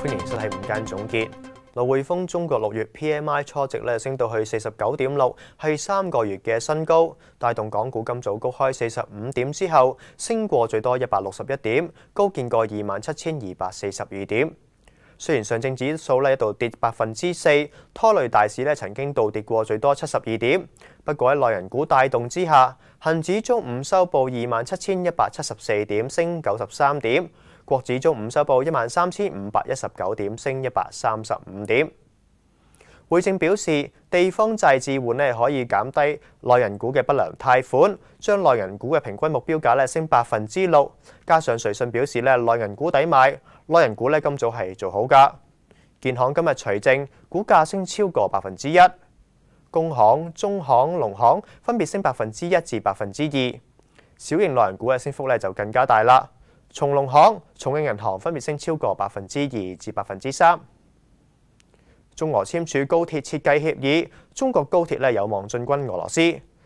欢迎，收系午間總結。滬匯豐中國六月 PMI 初值咧升到去四十九點六，係三個月嘅新高，帶動港股今早高開四十五點之後，升過最多一百六十一點，高見過二萬七千二百四十二點。雖然上證指數咧一度跌百分之四，拖累大市咧曾經倒跌過最多七十二點。不過喺內人股帶動之下，恒指中午收報二萬七千一百七十四點，升九十三點。国指中午收报一万三千五百一十九点，升一百三十五点。汇证表示，地方债置换咧可以减低内人股嘅不良贷款，将内人股嘅平均目标价咧升百分之六。加上瑞信表示咧内人股抵买，内人股咧今早系做好噶。建行今日除正，股价升超过百分之一。工行、中行、农行分别升百分之一至百分之二。小型内人股嘅升幅咧就更加大啦。从农行、重庆银行分别升超过百分之二至百分之三。中俄签署高铁设计协议，中国高铁咧有望进军俄罗斯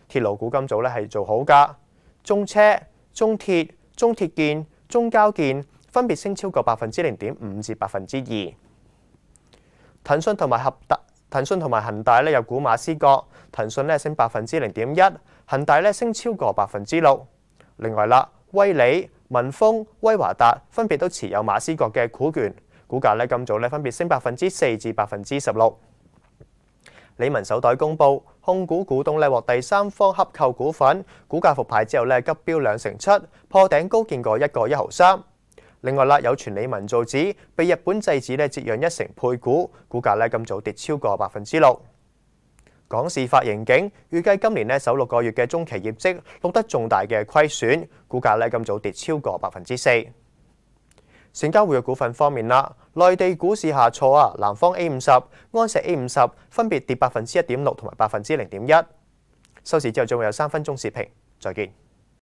铁路股。今早咧系做好噶，中车、中铁、中铁建、中交建分别升超过百分之零点五至百分之二。腾讯同埋合大，腾讯同埋恒大咧有股马思角，腾讯咧升百分之零点一，恒大咧升超过百分之六。另外啦，威尼。文峰、威华达分别都持有马思国嘅股权，股价咧今早咧分别升百分之四至百分之十六。李文手袋公布控股股东咧获第三方洽购股份，股价复牌之后咧急飙两成七，破顶高见过一个一毫三。另外啦，有传李文造指被日本制止咧折让一成配股，股价咧今早跌超过百分之六。港事發盈警，預計今年咧首六個月嘅中期業績錄得重大嘅虧損，股價咧今早跌超過百分之四。成交匯嘅股份方面啦，內地股市下挫啊，南方 A 五十、安石 A 五十分別跌百分之一點六同埋百分之零點一。收市之後仲有三分鐘視頻，再見。